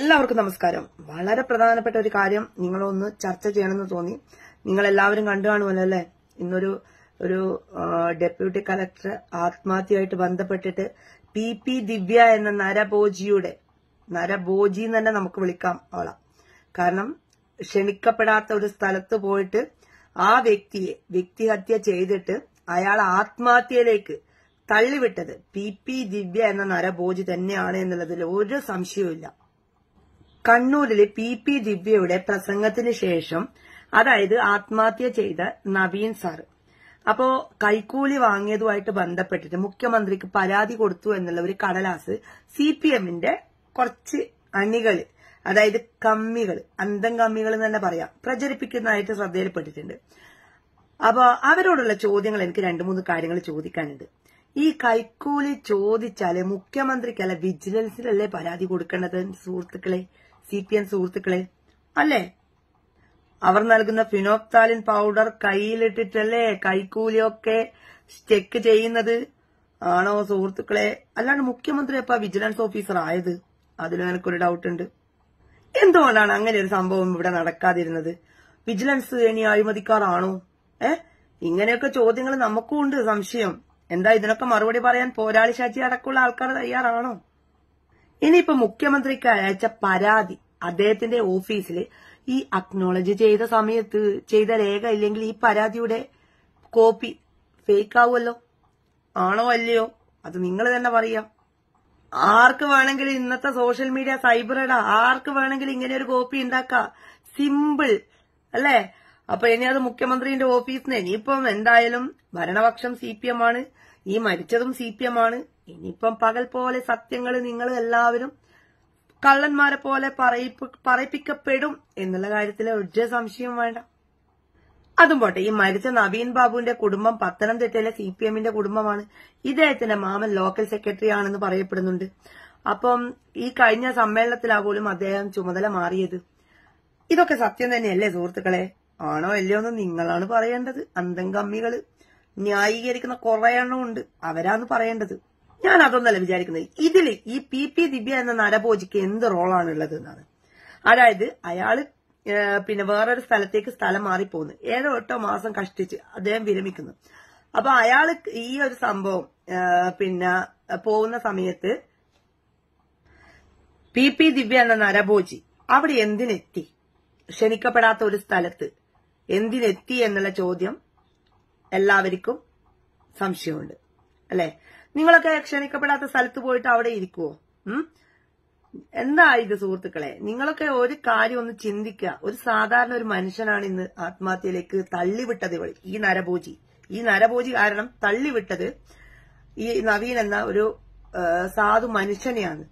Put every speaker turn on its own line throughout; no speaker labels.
എല്ലാവർക്കും നമസ്കാരം വളരെ പ്രധാനപ്പെട്ട ഒരു കാര്യം നിങ്ങളൊന്ന് ചർച്ച ചെയ്യണമെന്ന് തോന്നി നിങ്ങൾ എല്ലാവരും കണ്ടു കാണുമല്ലോ അല്ലെ ഇന്നൊരു ഒരു ഡെപ്യൂട്ടി കളക്ടർ ആത്മഹത്യയായിട്ട് ബന്ധപ്പെട്ടിട്ട് പി പി ദിവ്യ എന്ന നരഭോജിയുടെ നരഭോജി എന്ന് തന്നെ നമുക്ക് വിളിക്കാം അവള കാരണം ക്ഷണിക്കപ്പെടാത്ത ഒരു സ്ഥലത്ത് പോയിട്ട് ആ വ്യക്തിയെ വ്യക്തിഹത്യ ചെയ്തിട്ട് അയാൾ ആത്മഹത്യയിലേക്ക് തള്ളിവിട്ടത് പി പി ദിവ്യ എന്ന നരഭോജി തന്നെയാണ് എന്നുള്ളതിൽ ഒരു സംശയവും കണ്ണൂരിലെ പി പി ദിവ്യയുടെ പ്രസംഗത്തിന് ശേഷം അതായത് ആത്മഹത്യ ചെയ്ത നവീൻ സാർ അപ്പോ കൈക്കൂലി വാങ്ങിയതുമായിട്ട് ബന്ധപ്പെട്ടിട്ട് മുഖ്യമന്ത്രിക്ക് പരാതി കൊടുത്തു എന്നുള്ള ഒരു കടലാസ് സി പി എമ്മിന്റെ കുറച്ച് അണികൾ അതായത് കമ്മികൾ അന്തം കമ്മികൾ എന്ന് തന്നെ പറയാം പ്രചരിപ്പിക്കുന്നതായിട്ട് ശ്രദ്ധയിൽപ്പെട്ടിട്ടുണ്ട് അപ്പൊ അവരോടുള്ള ചോദ്യങ്ങൾ എനിക്ക് രണ്ടു മൂന്ന് കാര്യങ്ങൾ ചോദിക്കാനുണ്ട് ഈ കൈക്കൂലി ചോദിച്ചാല് മുഖ്യമന്ത്രിക്കല്ല വിജിലൻസിലല്ലേ പരാതി കൊടുക്കേണ്ടത് സുഹൃത്തുക്കളെ സി പി എം സുഹൃത്തുക്കളെ അല്ലേ അവർ നൽകുന്ന ഫിനോപ്താലിൻ പൗഡർ കയ്യിലിട്ടിട്ടല്ലേ കൈക്കൂലിയൊക്കെ ചെക്ക് ചെയ്യുന്നത് ആണോ സുഹൃത്തുക്കളെ അല്ലാണ്ട് മുഖ്യമന്ത്രി അപ്പൊ വിജിലൻസ് ഓഫീസർ ആയത് അതിൽ എനിക്കൊരു ഡൗട്ട് ഉണ്ട് എന്തുകൊണ്ടാണ് അങ്ങനെ ഒരു സംഭവം ഇവിടെ നടക്കാതിരുന്നത് വിജിലൻസ് ഇനി അഴിമതിക്കാറാണോ ഏഹ് ഇങ്ങനെയൊക്കെ ചോദ്യങ്ങൾ നമുക്കും ഉണ്ട് സംശയം എന്താ ഇതിനൊക്കെ മറുപടി പറയാൻ പോരാളി ശാചി അടക്കമുള്ള ആൾക്കാർ തയ്യാറാണോ ഇനിയിപ്പോ മുഖ്യമന്ത്രിക്ക് അയച്ച പരാതി അദ്ദേഹത്തിന്റെ ഓഫീസിൽ ഈ അക്നോളജ് ചെയ്ത സമയത്ത് ചെയ്ത രേഖ ഇല്ലെങ്കിൽ ഈ പരാതിയുടെ കോപ്പി ഫേക്ക് ആവുമല്ലോ ആണോ അല്ലയോ അത് നിങ്ങൾ തന്നെ പറയാം ആർക്ക് വേണമെങ്കിലും ഇന്നത്തെ സോഷ്യൽ മീഡിയ സൈബറടാ ആർക്ക് വേണമെങ്കിലും ഇങ്ങനെ ഒരു കോപ്പി ഉണ്ടാക്കാം സിമ്പിൾ അല്ലേ അപ്പൊ ഇനി അത് മുഖ്യമന്ത്രിയുടെ ഓഫീസിന് ഇനിയിപ്പം എന്തായാലും ഭരണപക്ഷം സി പി എം ആണ് ഈ മരിച്ചതും സി പി എം ആണ് ഇനിയിപ്പം പകൽ പോലെ സത്യങ്ങൾ നിങ്ങൾ എല്ലാവരും കള്ളന്മാരെ പോലെ പറയിപ്പിക്കപ്പെടും എന്നുള്ള കാര്യത്തിൽ ഒരു സംശയം വേണ്ട അതും പോട്ടെ ഈ മരിച്ച നവീൻ ബാബുവിന്റെ കുടുംബം പത്തനംതിട്ടയിലെ സി പി എമ്മിന്റെ കുടുംബമാണ് ഇദ്ദേഹത്തിന്റെ മാമൻ ലോക്കൽ സെക്രട്ടറി ആണെന്ന് പറയപ്പെടുന്നുണ്ട് അപ്പം ഈ കഴിഞ്ഞ സമ്മേളനത്തിലാ പോലും അദ്ദേഹം ചുമതല മാറിയത് ഇതൊക്കെ സത്യം തന്നെയല്ലേ സുഹൃത്തുക്കളെ ആണോ അല്ലയോ എന്ന് നിങ്ങളാണ് പറയേണ്ടത് അന്തം കമ്മികള് ന്യായീകരിക്കുന്ന കുറെ എണ്ണമുണ്ട് അവരാന്ന് പറയേണ്ടത് ഞാൻ അതൊന്നല്ല വിചാരിക്കുന്നത് ഇതിൽ ഈ പി പി ദിവ്യ എന്ന നരഭോജിക്ക് എന്ത് റോളാണ് ഉള്ളത് എന്നാണ് അതായത് അയാള് പിന്നെ വേറൊരു സ്ഥലത്തേക്ക് സ്ഥലം മാറിപ്പോകുന്നു ഏഴോ എട്ടോ മാസം കഷ്ടിച്ച് അദ്ദേഹം വിരമിക്കുന്നു അപ്പൊ അയാൾ ഈ ഒരു സംഭവം പിന്നെ പോകുന്ന സമയത്ത് പി പി ദിവ്യ എന്ന നരഭോജി അവിടെ എന്തിനെത്തി ക്ഷണിക്കപ്പെടാത്ത ഒരു സ്ഥലത്ത് എന്തിനെത്തി എന്നുള്ള ചോദ്യം എല്ലാവർക്കും സംശയമുണ്ട് അല്ലെ നിങ്ങളൊക്കെ ക്ഷണിക്കപ്പെടാത്ത സ്ഥലത്ത് പോയിട്ട് അവിടെ ഇരിക്കുവോ എന്താ ഇത് സുഹൃത്തുക്കളെ നിങ്ങളൊക്കെ ഒരു കാര്യം ഒന്ന് ചിന്തിക്കുക ഒരു സാധാരണ ഒരു മനുഷ്യനാണ് ഇന്ന് ആത്മഹത്യയിലേക്ക് തള്ളിവിട്ടത് ഇവൾ ഈ നരഭോജി ഈ നരഭോജി കാരണം തള്ളിവിട്ടത് ഈ നവീൻ എന്ന ഒരു സാധു മനുഷ്യനെയാണ്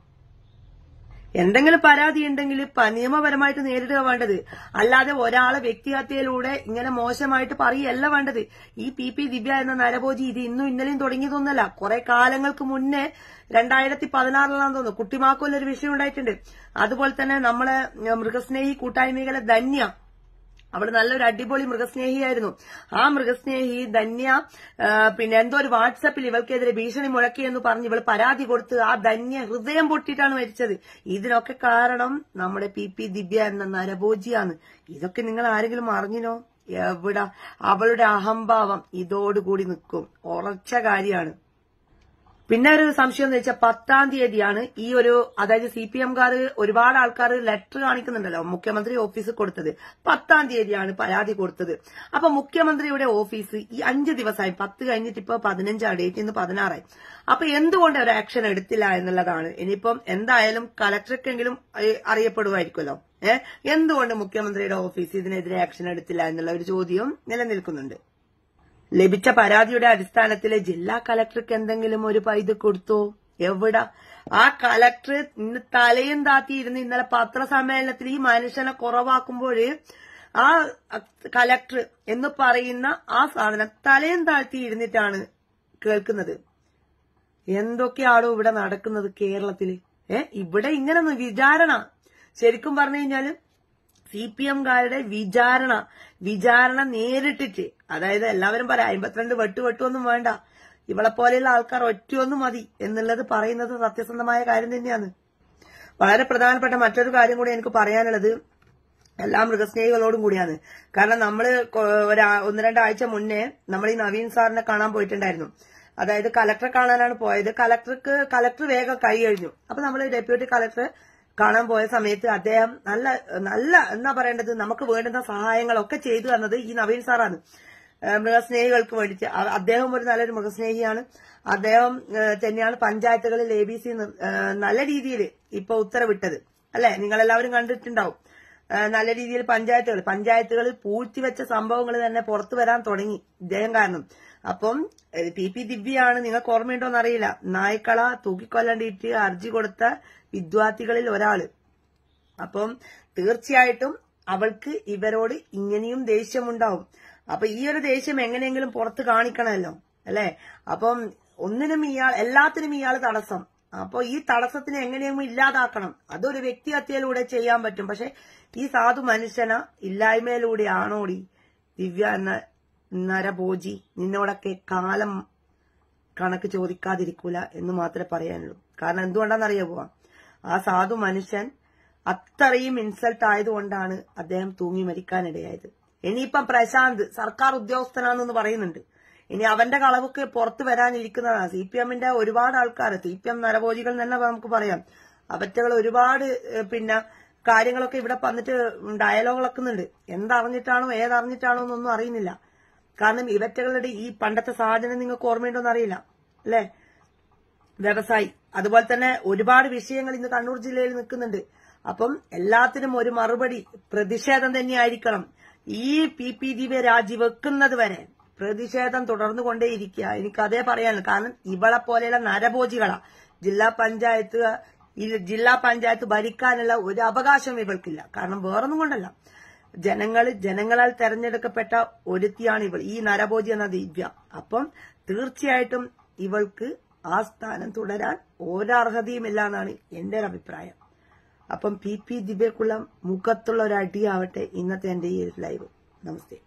എന്തെങ്കിലും പരാതി ഉണ്ടെങ്കിൽ നിയമപരമായിട്ട് നേരിടുക വേണ്ടത് അല്ലാതെ ഒരാളെ വ്യക്തിഹത്യയിലൂടെ ഇങ്ങനെ മോശമായിട്ട് പറയല്ല വേണ്ടത് ഈ പി പി ദിവ്യ എന്ന നരഭോജി ഇത് ഇന്നും ഇന്നലെയും തുടങ്ങിയതൊന്നല്ല കുറെ കാലങ്ങൾക്ക് മുന്നേ രണ്ടായിരത്തി പതിനാറിലാണെന്ന് തോന്നുന്നു കുട്ടിമാക്കോലൊരു വിഷയം ഉണ്ടായിട്ടുണ്ട് അതുപോലെ തന്നെ നമ്മളെ മൃഗസ്നേഹി കൂട്ടായ്മകളെ ധന്യ അവള് നല്ലൊരു അടിപൊളി മൃഗസ്നേഹിയായിരുന്നു ആ മൃഗസ്നേഹി ധന്യ പിന്നെ എന്തോ ഒരു വാട്സപ്പിൽ ഇവൾക്കെതിരെ ഭീഷണി മുഴക്കിയെന്ന് എന്ന് പറഞ്ഞ് ഇവൾ പരാതി കൊടുത്ത് ആ ധന്യ ഹൃദയം പൊട്ടിയിട്ടാണ് മരിച്ചത് ഇതിനൊക്കെ കാരണം നമ്മുടെ പി പി ദിവ്യ എന്ന നരഭോജിയാണ് ഇതൊക്കെ നിങ്ങൾ ആരെങ്കിലും അറിഞ്ഞിനോ എവിടാ അവളുടെ അഹംഭാവം ഇതോടുകൂടി നിൽക്കും ഉറച്ച കാര്യമാണ് പിന്നെ ഒരു സംശയം എന്ന് വെച്ചാൽ പത്താം തീയതിയാണ് ഈ ഒരു അതായത് സി പി എംകാർ ഒരുപാട് ആൾക്കാർ ലെറ്റർ കാണിക്കുന്നുണ്ടല്ലോ മുഖ്യമന്ത്രി ഓഫീസ് കൊടുത്തത് പത്താം തീയതിയാണ് പരാതി കൊടുത്തത് അപ്പൊ മുഖ്യമന്ത്രിയുടെ ഓഫീസ് ഈ അഞ്ച് ദിവസമായി പത്ത് കഴിഞ്ഞിട്ട് ഇപ്പൊ പതിനഞ്ചാണ് ഡേറ്റ് ഇന്ന് പതിനാറായി അപ്പൊ എന്തുകൊണ്ട് ഒരു ആക്ഷൻ എടുത്തില്ല എന്നുള്ളതാണ് ഇനിയിപ്പം എന്തായാലും കലക്ടർക്കെങ്കിലും അറിയപ്പെടുമായിരിക്കുമല്ലോ ഏഹ് എന്തുകൊണ്ട് മുഖ്യമന്ത്രിയുടെ ഓഫീസ് ഇതിനെതിരെ ആക്ഷൻ എടുത്തില്ല എന്നുള്ള ഒരു ചോദ്യം നിലനിൽക്കുന്നുണ്ട് ലഭിച്ച പരാതിയുടെ അടിസ്ഥാനത്തിൽ ജില്ലാ കലക്ടർക്ക് എന്തെങ്കിലും ഒരു പൈത് കൊടുത്തോ എവിടെ ആ കലക്ടർ ഇന്ന് തലയും താത്തിയിരുന്ന് ഇന്നലെ പത്രസമ്മേളനത്തിൽ ഈ മനുഷ്യനെ കുറവാക്കുമ്പോൾ ആ കലക്ടർ എന്ന് പറയുന്ന ആ സാധനം തലയും ഇരുന്നിട്ടാണ് കേൾക്കുന്നത് എന്തൊക്കെയാണോ ഇവിടെ നടക്കുന്നത് കേരളത്തില് ഏ ഇവിടെ ഇങ്ങനെ വിചാരണ ശരിക്കും പറഞ്ഞു കഴിഞ്ഞാല് സി പി എംകാരുടെ വിചാരണ വിചാരണ നേരിട്ടിട്ട് അതായത് എല്ലാവരും പറയാം അമ്പത്തിരണ്ട് വെട്ടു വെട്ടുമൊന്നും വേണ്ട ഇവളെ പോലെയുള്ള ആൾക്കാർ ഒറ്റയൊന്നും മതി എന്നുള്ളത് പറയുന്നത് സത്യസന്ധമായ കാര്യം തന്നെയാണ് വളരെ പ്രധാനപ്പെട്ട മറ്റൊരു കാര്യം കൂടി എനിക്ക് പറയാനുള്ളത് എല്ലാ മൃഗസ്നേഹികളോടും കൂടിയാണ് കാരണം നമ്മൾ ഒന്ന് രണ്ടാഴ്ച മുന്നേ നമ്മൾ ഈ നവീൻ സാറിനെ കാണാൻ പോയിട്ടുണ്ടായിരുന്നു അതായത് കലക്ടറെ കാണാനാണ് പോയത് കലക്ടർക്ക് കലക്ടർ വേഗം കൈ കഴിഞ്ഞു അപ്പൊ നമ്മൾ ഡെപ്യൂട്ടി കലക്ടർ കാണാൻ പോയ സമയത്ത് അദ്ദേഹം നല്ല നല്ല എന്നാ പറയേണ്ടത് നമുക്ക് വേണ്ടുന്ന സഹായങ്ങളൊക്കെ ചെയ്തു തന്നത് ഈ നവീൻ സാറാണ് മൃഗസ്നേഹികൾക്ക് വേണ്ടിയിട്ട് അദ്ദേഹം ഒരു നല്ലൊരു മൃഗസ്നേഹിയാണ് അദ്ദേഹം തന്നെയാണ് പഞ്ചായത്തുകളിൽ എ ബി സി നല്ല രീതിയിൽ ഇപ്പൊ ഉത്തരവിട്ടത് അല്ലെ നിങ്ങളെല്ലാവരും കണ്ടിട്ടുണ്ടാവും നല്ല രീതിയിൽ പഞ്ചായത്തുകൾ പഞ്ചായത്തുകളിൽ പൂഴ്ത്തിവെച്ച സംഭവങ്ങൾ തന്നെ പുറത്തു വരാൻ തുടങ്ങി ഇദ്ദേഹം കാരണം അപ്പം പി പി ദിവ്യയാണ് നിങ്ങൾക്ക് ഓർമ്മയുണ്ടോന്ന് അറിയില്ല നായ്ക്കള തൂക്കിക്കൊല്ലണ്ടിട്ട് ഹർജി കൊടുത്ത വിദ്യാർത്ഥികളിൽ ഒരാള് അപ്പം തീർച്ചയായിട്ടും അവൾക്ക് ഇവരോട് ഇങ്ങനെയും ദേഷ്യമുണ്ടാവും അപ്പൊ ഈ ഒരു ദേഷ്യം എങ്ങനെയെങ്കിലും പുറത്ത് കാണിക്കണമല്ലോ അല്ലെ അപ്പം ഒന്നിനും ഇയാൾ എല്ലാത്തിനും ഇയാൾ തടസ്സം അപ്പോൾ ഈ തടസ്സത്തിനെ എങ്ങനെയും ഇല്ലാതാക്കണം അതൊരു ഹത്യയിലൂടെ ചെയ്യാൻ പറ്റും പക്ഷെ ഈ സാധു മനുഷ്യന ആണോടി ദിവ്യ എന്ന നരഭോജി നിന്നോടൊക്കെ കാലം കണക്ക് ചോദിക്കാതിരിക്കൂല എന്ന് മാത്രമേ പറയാനുള്ളൂ കാരണം എന്തുകൊണ്ടാണെന്നറിയാ പോവാ ആ സാധു മനുഷ്യൻ അത്രയും ഇൻസൾട്ട് ആയതുകൊണ്ടാണ് അദ്ദേഹം തൂങ്ങി മരിക്കാനിടയായത് ഇനിയിപ്പം പ്രശാന്ത് സർക്കാർ ഉദ്യോഗസ്ഥനാണെന്ന് പറയുന്നുണ്ട് ഇനി അവന്റെ കളവൊക്കെ പുറത്തു വരാനിരിക്കുന്നതാണ് സി പി എമ്മിന്റെ ഒരുപാട് ആൾക്കാർ സി പി എം നരഭോജികൾ തന്നെ നമുക്ക് പറയാം അവറ്റകൾ ഒരുപാട് പിന്നെ കാര്യങ്ങളൊക്കെ ഇവിടെ വന്നിട്ട് ഡയലോഗിളക്കുന്നുണ്ട് എന്തറിഞ്ഞിട്ടാണോ ഏതറിഞ്ഞിട്ടാണോ എന്നൊന്നും അറിയുന്നില്ല കാരണം ഇവറ്റകളുടെ ഈ പണ്ടത്തെ സാഹചര്യം നിങ്ങൾക്ക് ഓർമ്മയുണ്ടോ എന്നറിയില്ല അല്ലെ വ്യവസായി അതുപോലെ തന്നെ ഒരുപാട് വിഷയങ്ങൾ ഇന്ന് കണ്ണൂർ ജില്ലയിൽ നിൽക്കുന്നുണ്ട് അപ്പം എല്ലാത്തിനും ഒരു മറുപടി പ്രതിഷേധം തന്നെയായിരിക്കണം ഈ പി പി ദീപെ രാജിവെക്കുന്നത് വരെ പ്രതിഷേധം തുടർന്നുകൊണ്ടേയിരിക്കുക എനിക്ക് അതേ പറയാനുള്ളൂ കാരണം ഇവളെ പോലെയുള്ള നരഭോജികളാ ജില്ലാ പഞ്ചായത്ത് ജില്ലാ പഞ്ചായത്ത് ഭരിക്കാനുള്ള ഒരു അവകാശം ഇവൾക്കില്ല കാരണം വേറൊന്നും കൊണ്ടല്ല ജനങ്ങൾ ജനങ്ങളാൽ തെരഞ്ഞെടുക്കപ്പെട്ട ഒരുത്തിയാണ് ഇവൾ ഈ നരഭോജി എന്ന ദിവ്യ അപ്പം തീർച്ചയായിട്ടും ഇവൾക്ക് ആ സ്ഥാനം തുടരാൻ ഇല്ല എന്നാണ് എന്റെ ഒരു അഭിപ്രായം അപ്പം പി പി ദിവ്യക്കുള്ള മുഖത്തുള്ള ഒരു അടിയാവട്ടെ ഇന്നത്തെ എന്റെ ഈ ലൈവ് നമസ്തേ